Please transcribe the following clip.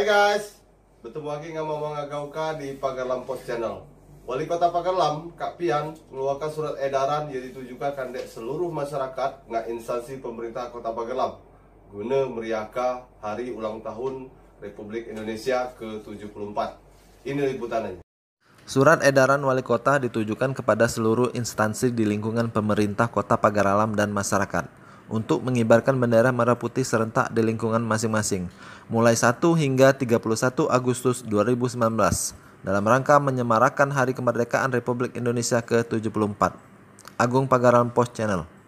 Hai guys, bertemu lagi dengan Mama Ngagauka di Pagarlam Post Channel. Wali Kota Pagarlam, Kak Pian, mengeluarkan surat edaran yang ditujukan kandek seluruh masyarakat nggak instansi pemerintah Kota Pagarlam guna meriahkan hari ulang tahun Republik Indonesia ke-74. Ini liputannya. Surat edaran wali kota ditujukan kepada seluruh instansi di lingkungan pemerintah kota Pagaralam dan masyarakat untuk mengibarkan bendera merah putih serentak di lingkungan masing-masing mulai 1 hingga 31 Agustus 2019 dalam rangka menyemarakan Hari Kemerdekaan Republik Indonesia ke-74. Agung Pagaran Post Channel